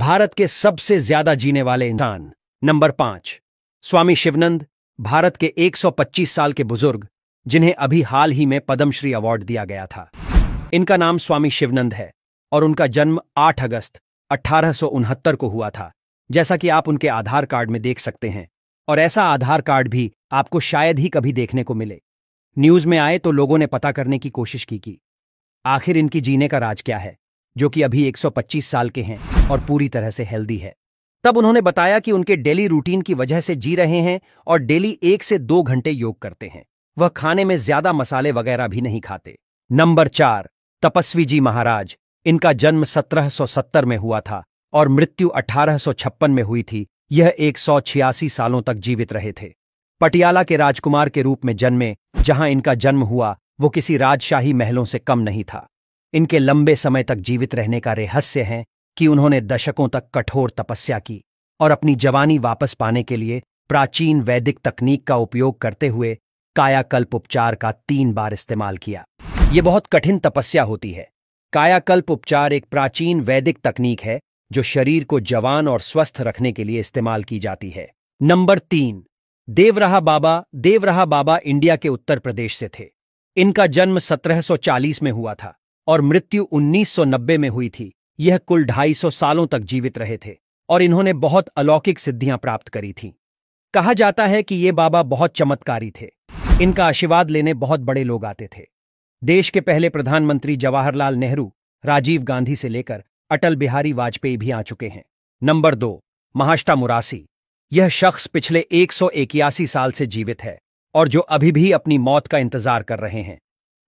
भारत के सबसे ज्यादा जीने वाले इंसान नंबर पांच स्वामी शिवनंद भारत के 125 साल के बुजुर्ग जिन्हें अभी हाल ही में पद्मश्री अवार्ड दिया गया था इनका नाम स्वामी शिवनंद है और उनका जन्म 8 अगस्त अठारह को हुआ था जैसा कि आप उनके आधार कार्ड में देख सकते हैं और ऐसा आधार कार्ड भी आपको शायद ही कभी देखने को मिले न्यूज में आए तो लोगों ने पता करने की कोशिश की कि आखिर इनकी जीने का राज क्या है जो कि अभी 125 साल के हैं और पूरी तरह से हेल्दी है तब उन्होंने बताया कि उनके डेली रूटीन की वजह से जी रहे हैं और डेली एक से दो घंटे योग करते हैं वह खाने में ज्यादा मसाले वगैरह भी नहीं खाते नंबर चार तपस्वी जी महाराज इनका जन्म 1770 में हुआ था और मृत्यु 1856 में हुई थी यह एक सालों तक जीवित रहे थे पटियाला के राजकुमार के रूप में जन्मे जहां इनका जन्म हुआ वो किसी राजशाही महलों से कम नहीं था इनके लंबे समय तक जीवित रहने का रहस्य है कि उन्होंने दशकों तक कठोर तपस्या की और अपनी जवानी वापस पाने के लिए प्राचीन वैदिक तकनीक का उपयोग करते हुए कायाकल्प उपचार का तीन बार इस्तेमाल किया ये बहुत कठिन तपस्या होती है कायाकल्प उपचार एक प्राचीन वैदिक तकनीक है जो शरीर को जवान और स्वस्थ रखने के लिए इस्तेमाल की जाती है नंबर तीन देवराहा बाबा देवराहा बाबा इंडिया के उत्तर प्रदेश से थे इनका जन्म 1740 में हुआ था और मृत्यु 1990 में हुई थी यह कुल ढाई सौ सालों तक जीवित रहे थे और इन्होंने बहुत अलौकिक सिद्धियां प्राप्त करी थीं कहा जाता है कि ये बाबा बहुत चमत्कारी थे इनका आशीर्वाद लेने बहुत बड़े लोग आते थे देश के पहले प्रधानमंत्री जवाहरलाल नेहरू राजीव गांधी से लेकर अटल बिहारी वाजपेयी भी आ चुके हैं नंबर दो महाष्टा मुरासी यह शख्स पिछले एक साल से जीवित है और जो अभी भी अपनी मौत का इंतजार कर रहे हैं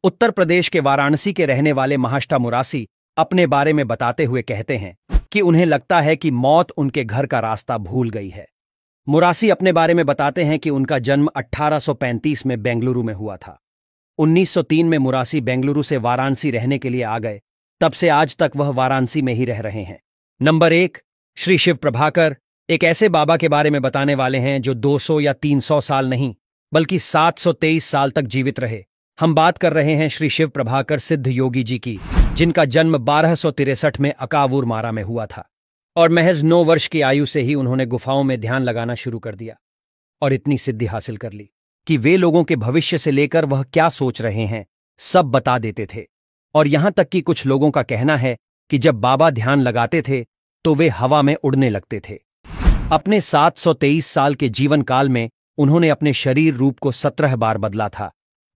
उत्तर प्रदेश के वाराणसी के रहने वाले महाष्टा मुरासी अपने बारे में बताते हुए कहते हैं कि उन्हें लगता है कि मौत उनके घर का रास्ता भूल गई है मुरासी अपने बारे में बताते हैं कि उनका जन्म 1835 में बेंगलुरु में हुआ था 1903 में मुरासी बेंगलुरु से वाराणसी रहने के लिए आ गए तब से आज तक वह वाराणसी में ही रह रहे हैं नंबर एक श्री शिव प्रभाकर एक ऐसे बाबा के बारे में बताने वाले हैं जो 200 या 300 साल नहीं बल्कि 723 साल तक जीवित रहे हम बात कर रहे हैं श्री शिव प्रभाकर सिद्ध योगी जी की जिनका जन्म बारह में अकावूर मारा में हुआ था और महज नौ वर्ष की आयु से ही उन्होंने गुफाओं में ध्यान लगाना शुरू कर दिया और इतनी सिद्धि हासिल कर ली कि वे लोगों के भविष्य से लेकर वह क्या सोच रहे हैं सब बता देते थे और यहां तक कि कुछ लोगों का कहना है कि जब बाबा ध्यान लगाते थे तो वे हवा में उड़ने लगते थे अपने 723 साल के जीवन काल में उन्होंने अपने शरीर रूप को सत्रह बार बदला था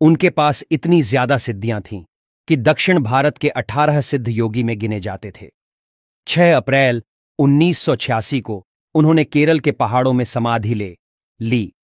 उनके पास इतनी ज्यादा सिद्धियां थीं कि दक्षिण भारत के 18 सिद्ध योगी में गिने जाते थे 6 अप्रैल उन्नीस को उन्होंने केरल के पहाड़ों में समाधि ले ली